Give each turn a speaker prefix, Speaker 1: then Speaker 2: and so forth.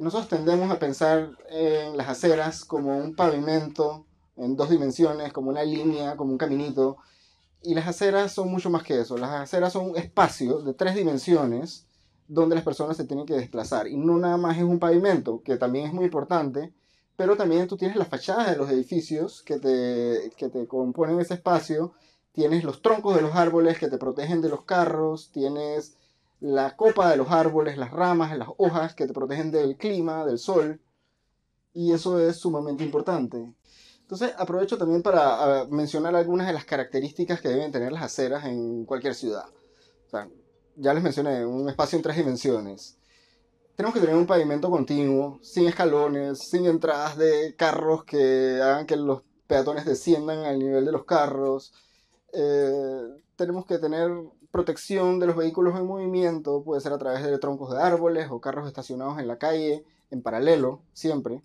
Speaker 1: nosotros tendemos a pensar en las aceras como un pavimento en dos dimensiones, como una línea, como un caminito. Y las aceras son mucho más que eso. Las aceras son espacios de tres dimensiones donde las personas se tienen que desplazar. Y no nada más es un pavimento, que también es muy importante, pero también tú tienes las fachadas de los edificios que te, que te componen ese espacio, tienes los troncos de los árboles que te protegen de los carros, tienes la copa de los árboles, las ramas, las hojas que te protegen del clima, del sol, y eso es sumamente importante. Entonces aprovecho también para mencionar algunas de las características que deben tener las aceras en cualquier ciudad. ya les mencioné, un espacio en tres dimensiones. Tenemos que tener un pavimento continuo, sin escalones, sin entradas de carros que hagan que los peatones desciendan al nivel de los carros. Eh, tenemos que tener protección de los vehículos en movimiento, puede ser a través de troncos de árboles o carros estacionados en la calle, en paralelo, siempre.